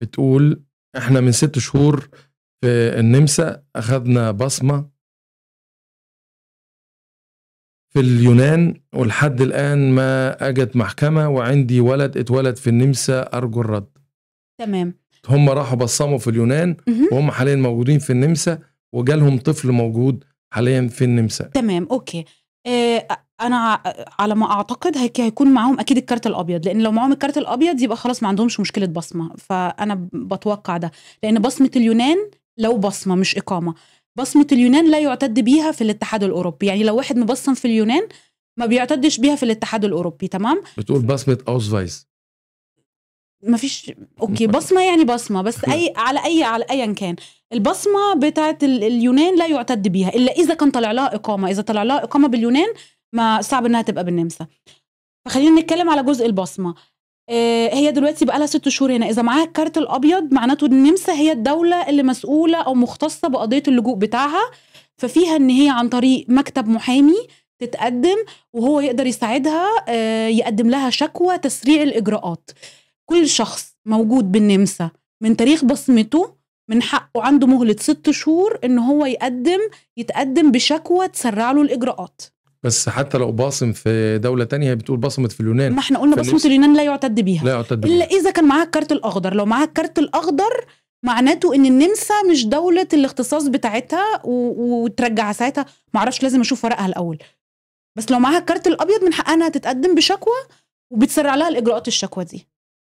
بتقول احنا من ست شهور في النمسا اخذنا بصمه في اليونان ولحد الان ما اجت محكمه وعندي ولد اتولد في النمسا ارجو الرد تمام هم راحوا بصموا في اليونان وهم حاليا موجودين في النمسا وجالهم طفل موجود حاليا في النمسا تمام اوكي آه، انا على ما اعتقد هيكون معاهم اكيد الكارت الابيض لان لو معاهم الكارت الابيض يبقى خلاص ما عندهمش مشكله بصمه فانا بتوقع ده لان بصمه اليونان لو بصمه مش اقامه بصمه اليونان لا يعتد بيها في الاتحاد الاوروبي يعني لو واحد مبصم في اليونان ما بيعتدش بيها في الاتحاد الاوروبي تمام بتقول بصمه اوزفايس مفيش اوكي بصمه يعني بصمه بس اي على اي على ايا كان البصمه بتاعت اليونان لا يعتد بيها الا اذا كان طلع لها اقامه اذا طلع لها اقامه باليونان ما صعب انها تبقى بالنمسا فخلينا نتكلم على جزء البصمه آه، هي دلوقتي بقى لها ست شهور هنا اذا معاها الكارت الابيض معناته النمسا هي الدوله اللي مسؤوله او مختصه بقضيه اللجوء بتاعها ففيها ان هي عن طريق مكتب محامي تتقدم وهو يقدر يساعدها آه، يقدم لها شكوى تسريع الاجراءات كل شخص موجود بالنمسا من تاريخ بصمته من حقه عنده مهله ست شهور ان هو يقدم يتقدم بشكوى تسرع له الاجراءات بس حتى لو باصم في دولة تانية بتقول بصمت في اليونان ما احنا قلنا بصمة اليونان لا يعتد بيها لا يعتد بيها إلا إذا كان معاها الكارت الأخضر لو معاها الكارت الأخضر معناته ان النمسا مش دولة الاختصاص بتاعتها وترجع ساعتها معرفش لازم اشوف ورقها الأول بس لو معاها الكارت الأبيض من حقها انها تتقدم بشكوى وبتسرع لها الإجراءات الشكوى دي